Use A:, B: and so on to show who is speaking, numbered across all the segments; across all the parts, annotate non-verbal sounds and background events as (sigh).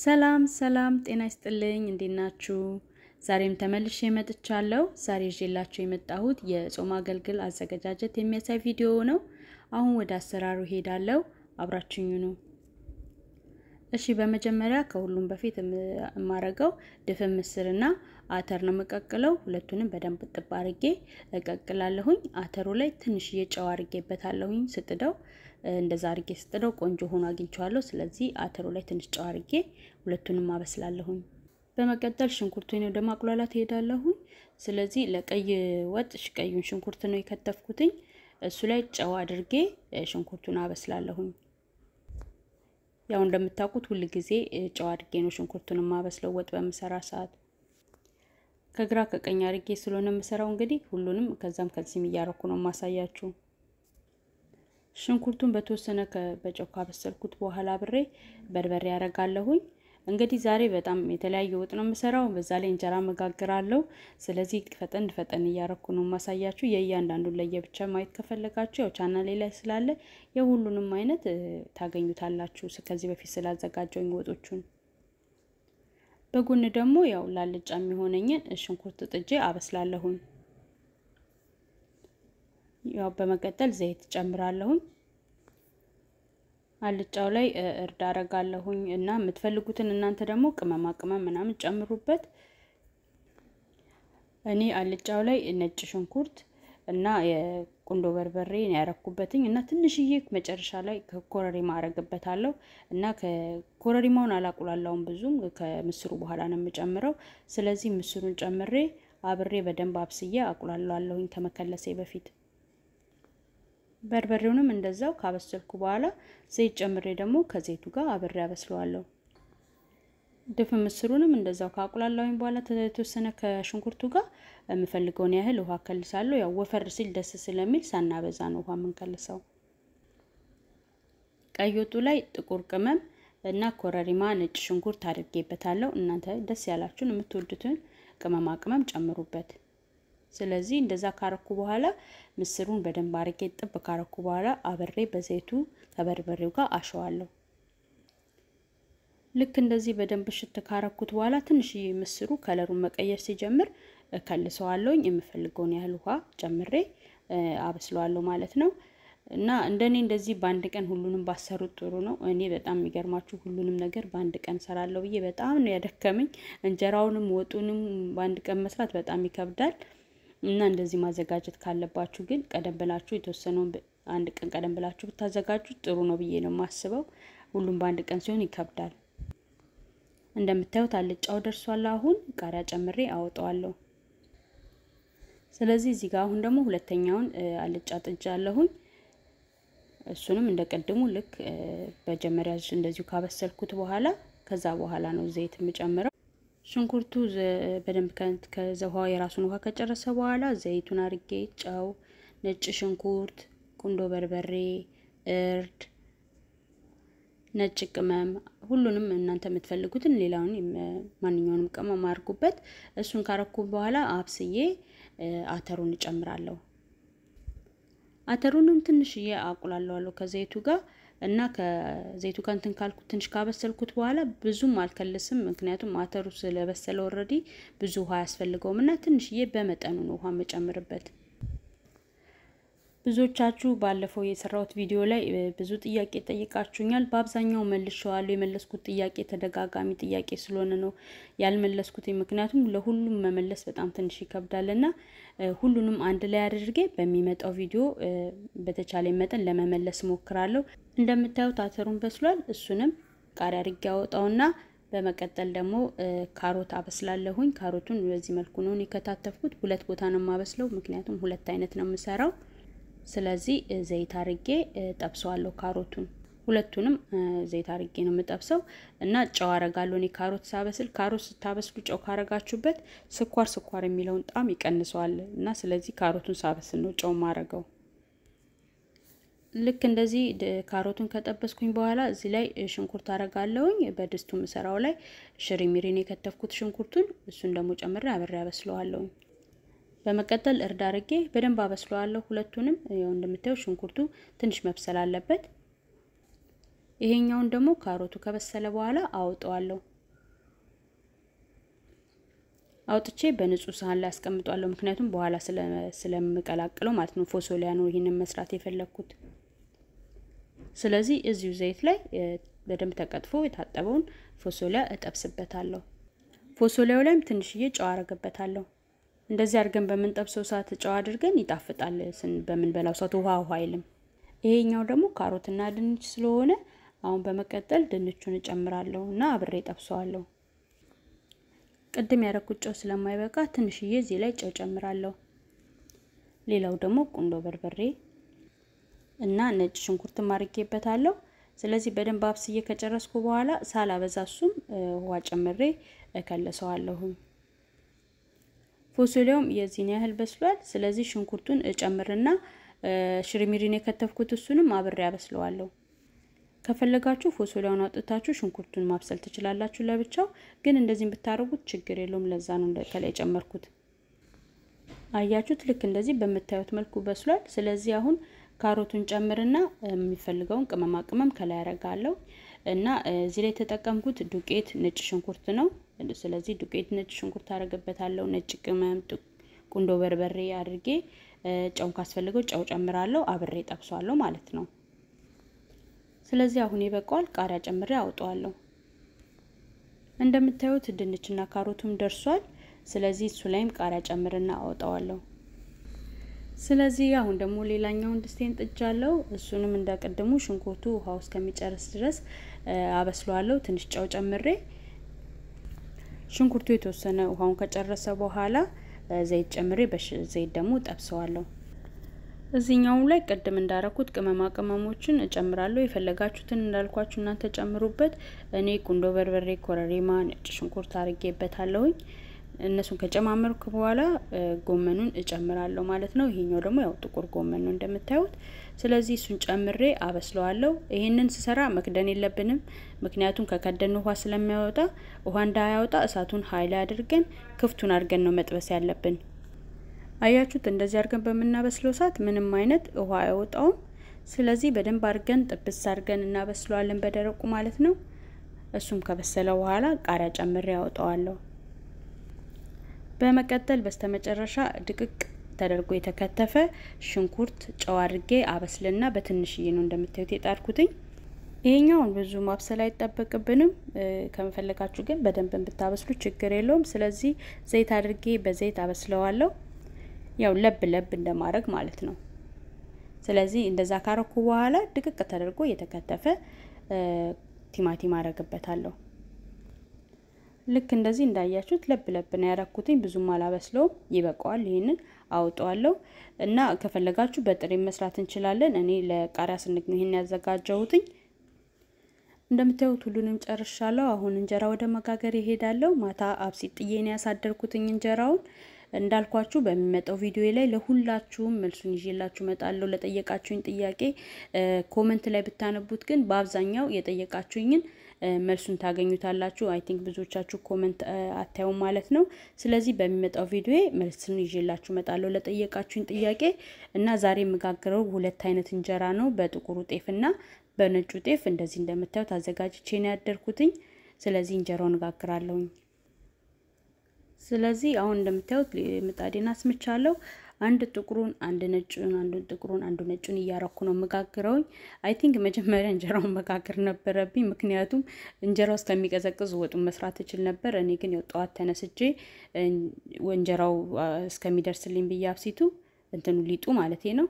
A: ሰላም ሰላም፣ ጤና ይስጥልኝ። እንዴት ናችሁ? ዛሬም ተመልሼ መጥቻለሁ። ዛሬ ይዤላችሁ የመጣሁት የጾም አገልግል አዘገጃጀት የሚያሳይ ቪዲዮ ነው። አሁን ወደ አሰራሩ ሄዳለሁ። አብራችኙ ነው። እሺ፣ በመጀመሪያ ከሁሉም በፊት የማረገው ድፍን ምስርና አተር ነው የምቀቅለው። ሁለቱንም በደንብ ጥብ አርጌ እቀቅላለሁኝ። አተሩ ላይ ትንሽዬ ጨው አርጌበታለሁኝ ስጥደው እንደዛ አርጌ ስጥለው ቆንጆ ሆኖ አግኝቸዋለሁ። ስለዚህ አተሩ ላይ ትንሽ ጨው አርጌ ሁለቱንም አበስላለሁኝ። በመቀጠል ሽንኩርቱ ነው ደግሞ አቁላላት ስለዚህ ለቀይ ወጥ ቀዩን ሽንኩርት ነው የከተፍኩትኝ። እሱ ላይ ጨው አድርጌ ሽንኩርቱን አበስላለሁኝ። ያው እንደምታውቁት ሁል ጊዜ ጨው አድርጌ ነው ሽንኩርቱን የማበስለው ወጥ በምሰራ ሰዓት። ከግራ ከቀኝ አድርጌ ስለሆነ የምሰራው እንግዲህ ሁሉንም ከዛም ከዚህም እያረኩ ነው የማሳያችሁ። ሽንኩርቱን በተወሰነ በጨው ካበሰልኩት በኋላ ብሬ በርበሬ ያረጋለሁኝ። እንግዲህ ዛሬ በጣም የተለያየ ወጥ ነው የምሰራው። በዛ ላይ እንጀራ መጋግራለሁ። ስለዚህ ፈጠን ፈጠን እያረኩ ነው ማሳያችሁ። የእያንዳንዱን ለየብቻ ማየት ከፈለጋችሁ ያው ቻናሌ ላይ ስላለ የሁሉንም አይነት ታገኙታላችሁ። ከዚህ በፊት ስላዘጋጀውኝ ወጦቹን በጎን ደግሞ ያው ላልጫ የሚሆነኝን ሽንኩርት ጥጄ አበስላለሁኝ። ያው በመቀጠል ዘይት ጨምራለሁኝ። አልጫው ላይ እርድ አረጋለሁኝ እና የምትፈልጉትን እናንተ ደግሞ ቅመማ ቅመም ምናምን ጨምሩበት። እኔ አልጫው ላይ ነጭ ሽንኩርት እና የቁንዶ በርበሬ ነው ያረኩበትኝ እና ትንሽዬ መጨረሻ ላይ ኮረሪማ አረግበታለሁ እና ኮረሪማውን አላቁላላውም ብዙም ከምስሩ በኋላ ነው የምጨምረው። ስለዚህ ምስሩን ጨምሬ አብሬ በደንብ አብስዬ አቁላላለሁኝ ከመከለሴ በፊት በርበሬውንም እንደዛው ካበሰልኩ በኋላ ዘይት ጨምሬ ደግሞ ከዘይቱ ጋር አብሬ አበስለዋለሁ። ድፍን ምስሩንም እንደዛው ካቁላላሁኝ በኋላ የተወሰነ ከሽንኩርቱ ጋር የምፈልገውን ያህል ውሃ ከልሳለሁ። ያው ወፈር ሲል ደስ ስለሚል ሳናበዛ ነው ውሃ የምንከልሰው። ቀይ ወጡ ላይ ጥቁር ቅመም እና ኮረሪማ፣ ነጭ ሽንኩርት አድርጌበታለሁ። እናንተ ደስ ያላችሁን የምትወዱትን ቅመማ ቅመም ጨምሩበት። ስለዚህ እንደዛ ካረኩ በኋላ ምስሩን በደንብ አርጌ ጥብ ካረኩ በኋላ አብሬ በዘይቱ ከበርበሬው ጋር አሸዋለሁ። ልክ እንደዚህ በደንብ ሽት ካረኩት በኋላ ትንሽዬ ምስሩ ከለሩን መቀየር ሲጀምር እከልሰዋለሁኝ። የምፈልገውን ያህል ውሃ ጨምሬ አበስለዋለሁ ማለት ነው። እና እንደኔ እንደዚህ በአንድ ቀን ሁሉንም ባሰሩት ጥሩ ነው። እኔ በጣም የሚገርማችሁ ሁሉንም ነገር በአንድ ቀን ሰራለሁ ብዬ በጣም ነው ያደከመኝ። እንጀራውንም ወጡንም በአንድ ቀን መስራት በጣም ይከብዳል። እና እንደዚህ ማዘጋጀት ካለባችሁ ግን ቀደም ብላችሁ የተወሰነውን አንድ ቀን ቀደም ብላችሁ ብታዘጋጁት ጥሩ ነው ብዬ ነው የማስበው። ሁሉም በአንድ ቀን ሲሆን ይከብዳል። እንደምታዩት አልጫው ደርሷል። አሁን ቃሪያ ጨምሬ አወጣዋለሁ። ስለዚህ እዚህ ጋር አሁን ደግሞ ሁለተኛውን አልጫ ጥጃ አለሁኝ። እሱንም እንደ ቅድሙ ልክ በጀመሪያ እንደዚሁ ካበሰልኩት በኋላ ከዛ በኋላ ነው ዘይት የምጨምረው። ሽንኩርቱ በደንብ ከዘ ውሃ የራሱን ውሃ ከጨረሰ በኋላ ዘይቱን አርጌ ጨው፣ ነጭ ሽንኩርት፣ ቁንዶ በርበሬ፣ እርድ፣ ነጭ ቅመም ሁሉንም እናንተ የምትፈልጉትን ሌላውን ማንኛውንም ቅመም አድርጉበት። እሱን ካረኩ በኋላ አብስዬ አተሩን እጨምራለሁ። አተሩንም ትንሽዬ አቁላለዋለሁ ከዘይቱ ጋር እና ከዘይቱ ጋር እንትን ካልኩት ትንሽ ካበሰልኩት በኋላ ብዙም አልከልስም። ምክንያቱም አተሩ ስለበሰለ ኦልሬዲ ብዙ ውሃ አያስፈልገውም እና ትንሽዬ በመጠኑ ነው ውሃ መጨምርበት። ብዙዎቻችሁ ባለፈው የሰራሁት ቪዲዮ ላይ ብዙ ጥያቄ ጠይቃችሁኛል። በአብዛኛው መልሼዋለሁ። የመለስኩት ጥያቄ ተደጋጋሚ ጥያቄ ስለሆነ ነው ያልመለስኩት። ምክንያቱም ለሁሉም መመለስ በጣም ትንሽ ይከብዳል ሁሉንም አንድ ላይ አድርጌ በሚመጣው ቪዲዮ በተቻለ መጠን ለመመለስ ሞክራለሁ። እንደምታዩት አተሩን በስሏል። እሱንም ቃሪያ አድርጌ አወጣውና በመቀጠል ደግሞ ካሮት አበስላለሁኝ። ካሮቱን በዚህ መልኩ ነው የከታተፍኩት። ሁለት ቦታ ነው የማበስለው፣ ምክንያቱም ሁለት አይነት ነው የምሰራው። ስለዚህ ዘይት አርጌ ጠብሰዋለሁ ካሮቱን። ሁለቱንም ዘይት አርጌ ነው የምጠብሰው እና ጨው አረጋለሁ። እኔ ካሮት ሳበስል ካሮት ስታበስሉ ጨው ካረጋችሁበት ስኳር ስኳር የሚለውን ጣም ይቀንሰዋል እና ስለዚህ ካሮቱን ሳበስል ነው ጨው ማረገው። ልክ እንደዚህ ካሮቱን ከጠበስኩኝ በኋላ እዚህ ላይ ሽንኩርት አረጋለውኝ። በድስቱ ምሰራው ላይ ሽሪሚሪን የከተፍኩት ሽንኩርቱን እሱን ደግሞ ጨምሬ አብሬ አበስለዋለሁኝ። በመቀጠል እርድ አርጌ በደንብ አበስለዋለሁ። ሁለቱንም ያው እንደምታየው ሽንኩርቱ ትንሽ መብሰል አለበት። ይሄኛውን ደግሞ ካሮቱ ከበሰለ በኋላ አውጠዋለሁ። አውጥቼ በንጹህ ሳህን ላይ አስቀምጧለሁ። ምክንያቱም በኋላ ስለምቀላቅለው ማለት ነው። ፎሶሊያ ነው ይህንን መስራት የፈለግኩት። ስለዚህ እዚሁ ዘይት ላይ በደንብ ተቀጥፎ የታጠበውን ፎሶሊያ እጠብስበታለሁ። ፎሶሊያው ላይም ትንሽዬ ጨው አረግበታለሁ። እንደዚህ አድርገን በምንጠብሰው ሰዓት ጨው አድርገን ይጣፍጣል። በምንበላው ሰዓት ውሃ ውሃ አይልም። ይሄኛው ደግሞ ካሮትና ድንች ስለሆነ አሁን በመቀጠል ድንቹን እጨምራለሁ እና አብሬ ጠብሰዋለሁ። ቅድም ያረኩት ጨው ስለማይበቃ ትንሽዬ እዚህ ላይ ጨው ጨምራለሁ። ሌላው ደግሞ ቁንዶ በርበሬ እና ነጭ ሽንኩርትም አድርጌበታለሁ። ስለዚህ በደንብ አብስዬ ከጨረስኩ በኋላ ሳላበዛ እሱም ውሃ ጨምሬ እከልሰዋለሁኝ። ፎሶሊያውም የዚህን ያህል በስሏል። ስለዚህ ሽንኩርቱን እጨምርና ሽርሚሪን የከተፍኩት እሱንም አብሬ አበስለዋለሁ። ከፈለጋችሁ ፎሶሊያውን አውጥታችሁ ሽንኩርቱን ማብሰል ትችላላችሁ ለብቻው። ግን እንደዚህ ብታደርጉት ችግር የለውም። ለዛ ነው ከላይ ጨመርኩት። አያችሁት? ልክ እንደዚህ በምታዩት መልኩ በስሏል። ስለዚህ አሁን ካሮቱን ጨምርና የሚፈልገውን ቅመማ ቅመም ከላይ ያረጋለሁ እና እዚህ ላይ የተጠቀምኩት ዱቄት ነጭ ሽንኩርት ነው። ስለዚህ ዱቄት ነጭ ሽንኩርት አረግበታለሁ፣ ነጭ ቅመም፣ ቁንዶ በርበሬ አድርጌ ጨው ካስፈልገው ጨው ጨምራለሁ። አብሬ ጠብሷለሁ ማለት ነው። ስለዚህ አሁን ይበቃዋል። ቃሪያ ጨምሬ አውጠዋለሁ። እንደምታዩት ድንችና ካሮቱም ደርሷል። ስለዚህ እሱ ላይም ቃሪያ ጨምርና አወጣዋለሁ። ስለዚህ አሁን ደግሞ ሌላኛውን ድስቴን ጥጃለሁ። እሱንም እንዳቀደሙ ሽንኩርቱ ውሃ ውስጥ ከሚጨርስ ድረስ አበስለዋለሁ። ትንሽ ጨው ጨምሬ ሽንኩርቱ የተወሰነ ውሃውን ከጨረሰ በኋላ ዘይት ጨምሬ በዘይት ደግሞ ጠብሰዋለሁ። እዚህኛው ላይ ቅድም እንዳረኩት ቅመማ ቅመሞችን እጨምራለሁ። የፈለጋችሁትን እንዳልኳችሁ እናንተ ጨምሩበት። እኔ ቁንዶ በርበሬ፣ ኮረሪማ፣ ነጭ ሽንኩርት አርጌበታለሁኝ። እነሱን ከጨማመርኩ በኋላ ጎመኑን እጨምራለሁ ማለት ነው። ይሄኛው ደግሞ ያው ጥቁር ጎመን ነው እንደምታዩት። ስለዚህ እሱን ጨምሬ አበስለዋለሁ። ይሄንን ስሰራ መክደን የለብንም፣ ምክንያቱም ከከደን ውሃ ስለሚያወጣ ውሃ እንዳያወጣ እሳቱን ኃይል አድርገን ክፍቱን አድርገን ነው መጥበስ ያለብን። አያችሁት? እንደዚህ አድርገን በምናበስለው ሰዓት ምንም አይነት ውሃ አይወጣውም። ስለዚህ በደንብ አድርገን ጥብስ አድርገን እናበስለዋለን በደረቁ ማለት ነው። እሱም ከበሰለ በኋላ ቃሪያ ጨምሬ አወጣዋለሁ። በመቀጠል በስተመጨረሻ ድቅቅ ተደርጎ የተከተፈ ሽንኩርት ጨው አድርጌ አበስልና በትንሽዬ ነው እንደምታዩት የጣርኩትኝ። ይሄኛውን ብዙ ማብሰል አይጠበቅብንም። ከመፈለጋችሁ ግን በደንብ ብታበስሉ ችግር የለውም። ስለዚህ ዘይት አድርጌ በዘይት አበስለዋለሁ። ያው ለብ ለብ እንደማድረግ ማለት ነው። ስለዚህ እንደዛ ካረኩ በኋላ ድቅቅ ተደርጎ የተከተፈ ቲማቲም አረግበታለሁ። ልክ እንደዚህ እንዳያችሁት ለብ ለብ ነው ያረኩትኝ። ብዙም አላበስለውም፣ ይበቃዋል። ይህንን አውጠዋለሁ እና ከፈለጋችሁ በጥሬ መስራት እንችላለን። እኔ ለቃሪያ ስንግ ነው ይህን ያዘጋጀሁትኝ። እንደምታዩት ሁሉንም ጨርሻለሁ። አሁን እንጀራ ወደ መጋገር ይሄዳለሁ። ማታ አብሲጥዬን ያሳደርኩትኝ እንጀራውን እንዳልኳችሁ በሚመጣው ቪዲዮ ላይ ለሁላችሁም መልሱን ይዤላችሁ መጣለሁ። ለጠየቃችሁኝ ጥያቄ ኮመንት ላይ ብታነቡት ግን በአብዛኛው የጠየቃችሁኝን መልሱን ታገኙታላችሁ። አይ ቲንክ ብዙዎቻችሁ ኮመንት አታዩም ማለት ነው። ስለዚህ በሚመጣው ቪዲዮ መልስን ይዤላችሁ መጣለሁ ለጠየቃችሁኝ ጥያቄ እና ዛሬ የምጋግረው ሁለት አይነት እንጀራ ነው። በጥቁሩ ጤፍና በነጩ ጤፍ እንደዚህ እንደምታዩት አዘጋጅቼ ነው ያደርኩትኝ። ስለዚህ እንጀራውን እጋግራለሁኝ። ስለዚህ አሁን እንደምታዩት ምጣዴን አስምቻለሁ። አንድ ጥቁሩን አንድ ነጩን አንዱ ጥቁሩን አንዱ ነጩን እያረኩ ነው መጋግረውኝ። አይ ቲንክ መጀመሪያ እንጀራውን መጋገር ነበረብኝ፣ ምክንያቱም እንጀራው እስከሚቀዘቅዝ ወጡን መስራት እችል ነበር። እኔ ግን ያው ጠዋት ተነስቼ እንጀራው እስከሚደርስልኝ ብዬ አብሲቱ እንትኑ ሊጡ ማለት ነው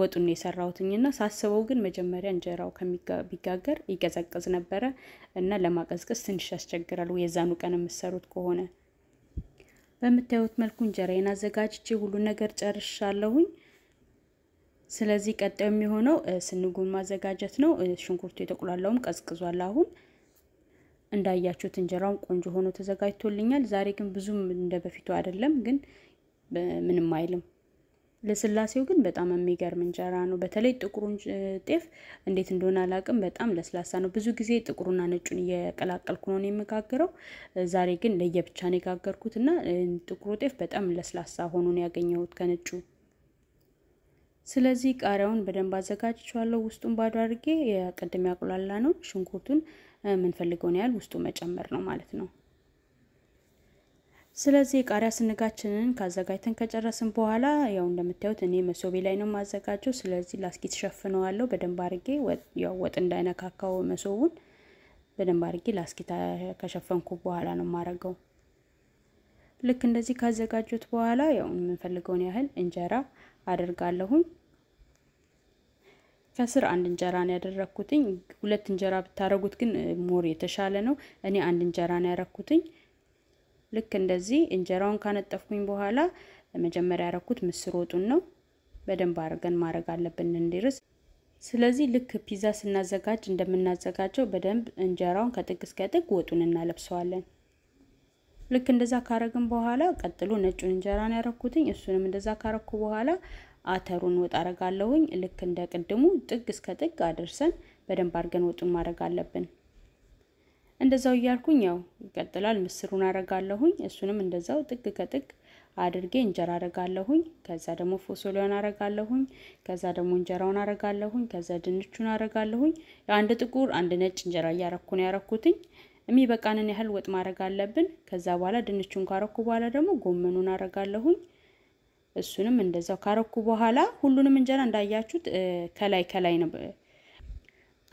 A: ወጡን የሰራሁትኝና ሳስበው ግን መጀመሪያ እንጀራው ከሚጋገር ይቀዘቅዝ ነበረ እና ለማቀዝቀዝ ትንሽ ያስቸግራል። የዛኑ ቀን የምትሰሩት ከሆነ በምታዩት መልኩ እንጀራዬን አዘጋጅቼ ሁሉ ነገር ጨርሻለሁኝ። ስለዚህ ቀጣዩ የሚሆነው ስንጉን ማዘጋጀት ነው። ሽንኩርቱ የተቆላላውም ቀዝቅዟል። አሁን እንዳያችሁት እንጀራውን ቆንጆ ሆኖ ተዘጋጅቶልኛል። ዛሬ ግን ብዙም እንደ በፊቱ አይደለም፣ ግን ምንም አይልም። ለስላሴው ግን በጣም የሚገርም እንጀራ ነው። በተለይ ጥቁሩን ጤፍ እንዴት እንደሆነ አላቅም፣ በጣም ለስላሳ ነው። ብዙ ጊዜ ጥቁሩና ነጩን እየቀላቀልኩ ነው የምጋግረው። ዛሬ ግን ለየብቻ ነው የጋገርኩት እና ጥቁሩ ጤፍ በጣም ለስላሳ ሆኖ ነው ያገኘሁት ከነጩ። ስለዚህ ቃሪያውን በደንብ አዘጋጅቼዋለሁ። ውስጡን ባዶ አድርጌ ቅድም ያቁላላ ነው። ሽንኩርቱን የምንፈልገውን ያህል ውስጡ መጨመር ነው ማለት ነው። ስለዚህ የቃሪያ ስንጋችንን ካዘጋጅተን ከጨረስን በኋላ ያው እንደምታዩት እኔ መሶቤ ላይ ነው የማዘጋጀው። ስለዚህ ላስኪ ሸፍነዋለሁ በደንብ አርጌ ያው ወጥ እንዳይነካካው መሶቡን በደንብ አርጌ ላስኪ ከሸፈንኩ በኋላ ነው የማረገው። ልክ እንደዚህ ካዘጋጁት በኋላ ያው የምንፈልገውን ያህል እንጀራ አደርጋለሁኝ። ከስር አንድ እንጀራ ነው ያደረግኩትኝ። ሁለት እንጀራ ብታረጉት ግን ሞር የተሻለ ነው። እኔ አንድ እንጀራ ነው ያረኩትኝ። ልክ እንደዚህ እንጀራውን ካነጠፍኩኝ በኋላ መጀመሪያ ያረኩት ምስር ወጡን ነው። በደንብ አድርገን ማድረግ አለብን እንዲርስ። ስለዚህ ልክ ፒዛ ስናዘጋጅ እንደምናዘጋጀው በደንብ እንጀራውን ከጥግ እስከ ጥግ ወጡን እናለብሰዋለን። ልክ እንደዛ ካረግን በኋላ ቀጥሎ ነጩን እንጀራን ያረኩትኝ። እሱንም እንደዛ ካረኩ በኋላ አተሩን ወጥ አረጋለሁኝ። ልክ እንደ ቅድሙ ጥግ እስከ ጥግ አድርሰን በደንብ አድርገን ወጡን ማድረግ አለብን። እንደዛው እያልኩኝ ያው ይቀጥላል። ምስሩን አረጋለሁኝ። እሱንም እንደዛው ጥግ ከጥግ አድርጌ እንጀራ አረጋለሁኝ። ከዛ ደግሞ ፎሶሊያን አረጋለሁኝ። ከዛ ደግሞ እንጀራውን አረጋለሁኝ። ከዛ ድንቹን አረጋለሁኝ። አንድ ጥቁር አንድ ነጭ እንጀራ እያረኩ ነው ያረኩትኝ። የሚበቃንን ያህል ወጥ ማድረግ አለብን። ከዛ በኋላ ድንቹን ካረኩ በኋላ ደግሞ ጎመኑን አረጋለሁኝ። እሱንም እንደዛው ካረኩ በኋላ ሁሉንም እንጀራ እንዳያችሁት ከላይ ከላይ ነው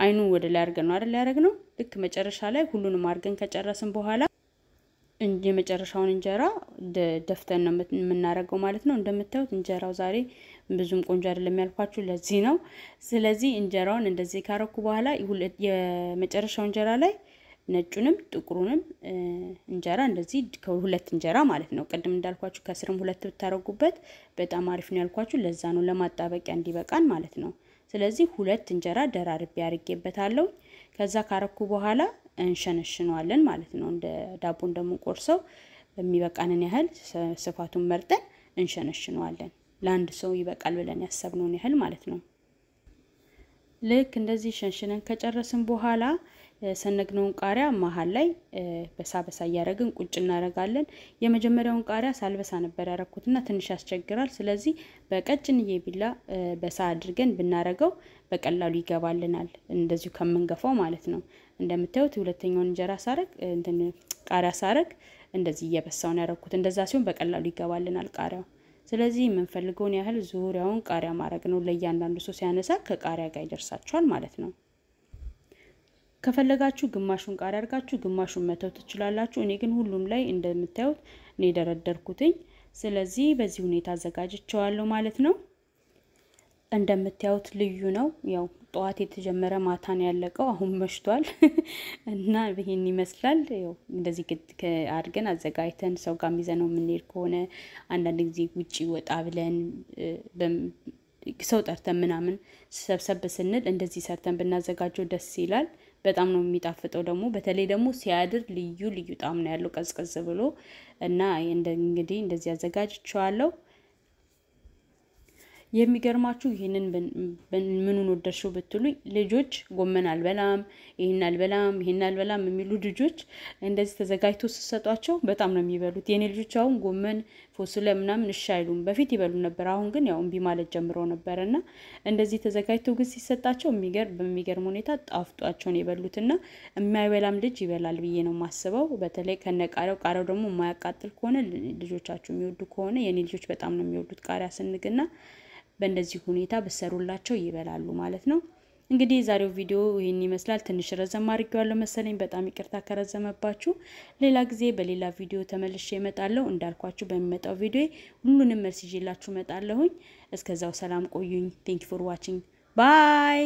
A: አይኑን ወደ ላይ አድርገን ነው አይደል ያደረግ ነው። ልክ መጨረሻ ላይ ሁሉንም አድርገን ከጨረስን በኋላ የመጨረሻውን እንጀራ ደፍተን ነው የምናደርገው ማለት ነው። እንደምታዩት እንጀራው ዛሬ ብዙም ቆንጆ አይደለም ያልኳችሁ ለዚህ ነው። ስለዚህ እንጀራውን እንደዚህ ካረኩ በኋላ የመጨረሻው እንጀራ ላይ ነጩንም ጥቁሩንም እንጀራ እንደዚህ ከሁለት እንጀራ ማለት ነው። ቅድም እንዳልኳችሁ ከስርም ሁለት ብታረጉበት በጣም አሪፍ ነው ያልኳችሁ ለዛ ነው፣ ለማጣበቂያ እንዲበቃን ማለት ነው። ስለዚህ ሁለት እንጀራ ደራርቤ አድርጌበታለሁ። ከዛ ካረኩ በኋላ እንሸነሽነዋለን ማለት ነው። እንደ ዳቦ እንደምንቆርሰው የሚበቃንን ያህል ስፋቱን መርጠን እንሸነሽነዋለን። ለአንድ ሰው ይበቃል ብለን ያሰብነውን ያህል ማለት ነው። ልክ እንደዚህ ሸንሽነን ከጨረስን በኋላ ሰነግነውን ቃሪያ መሀል ላይ በሳ በሳ እያደረግን ቁጭ እናደርጋለን። የመጀመሪያውን ቃሪያ ሳልበሳ ነበር ያረኩትና ትንሽ ያስቸግራል። ስለዚህ በቀጭንዬ ቢላ በሳ አድርገን ብናረገው በቀላሉ ይገባልናል፣ እንደዚሁ ከምንገፋው ማለት ነው። እንደምታዩት ሁለተኛውን እንጀራ ሳረግ ቃሪያ ሳረግ እንደዚህ እየበሳውን ያረኩት እንደዛ ሲሆን በቀላሉ ይገባልናል ቃሪያው። ስለዚህ የምንፈልገውን ያህል ዙሪያውን ቃሪያ ማድረግ ነው። ለእያንዳንዱ ሰው ሲያነሳ ከቃሪያ ጋር ይደርሳቸዋል ማለት ነው። ከፈለጋችሁ ግማሹን ቃሪያ አድርጋችሁ ግማሹን መተው ትችላላችሁ። እኔ ግን ሁሉም ላይ እንደምታዩት እኔ ደረደርኩትኝ። ስለዚህ በዚህ ሁኔታ አዘጋጅቸዋለሁ ማለት ነው። እንደምታዩት ልዩ ነው። ያው ጠዋት የተጀመረ ማታን ያለቀው። አሁን መሽቷል (laughs) እና ይህን ይመስላል። ያው እንደዚህ አድርገን አዘጋጅተን ሰው ጋር ሚዘነው የምንሄድ ከሆነ አንዳንድ ጊዜ ውጭ ወጣ ብለን ሰው ጠርተን ምናምን ሰብሰብ ስንል እንደዚህ ሰርተን ብናዘጋጀው ደስ ይላል። በጣም ነው የሚጣፍጠው። ደግሞ በተለይ ደግሞ ሲያድር ልዩ ልዩ ጣዕም ነው ያለው ቀዝቀዝ ብሎ እና እንግዲህ እንደዚህ አዘጋጅቸዋለሁ። የሚገርማችሁ ይህንን ምኑን ወደርሽው ብትሉኝ ልጆች ጎመን አልበላም፣ ይህን አልበላም፣ ይህን አልበላም የሚሉ ልጆች እንደዚህ ተዘጋጅቶ ሲሰጧቸው በጣም ነው የሚበሉት። የኔ ልጆች አሁን ጎመን ፎስለ ምናምን እሺ አይሉም። በፊት ይበሉ ነበር፣ አሁን ግን ያው እምቢ ማለት ጀምረው ነበር እና እንደዚህ ተዘጋጅቶ ግን ሲሰጣቸው በሚገርም ሁኔታ ጣፍጧቸውን የበሉት እና የማይበላም ልጅ ይበላል ብዬ ነው የማስበው። በተለይ ከነ ቃሪያው ቃሪያው ደግሞ የማያቃጥል ከሆነ ልጆቻችሁ የሚወዱ ከሆነ የኔ ልጆች በጣም ነው የሚወዱት ቃሪያ ስንግና በእንደዚህ ሁኔታ ብሰሩላቸው ይበላሉ ማለት ነው። እንግዲህ የዛሬው ቪዲዮ ይህን ይመስላል። ትንሽ ረዘም አድርጌዋለሁ መሰለኝ። በጣም ይቅርታ ከረዘመባችሁ። ሌላ ጊዜ በሌላ ቪዲዮ ተመልሼ እመጣለሁ። እንዳልኳችሁ በሚመጣው ቪዲዮ ሁሉንም መልስ ይዤላችሁ እመጣለሁኝ። እስከዛው ሰላም ቆዩኝ። ቴንክ ፎር ዋቺንግ ባይ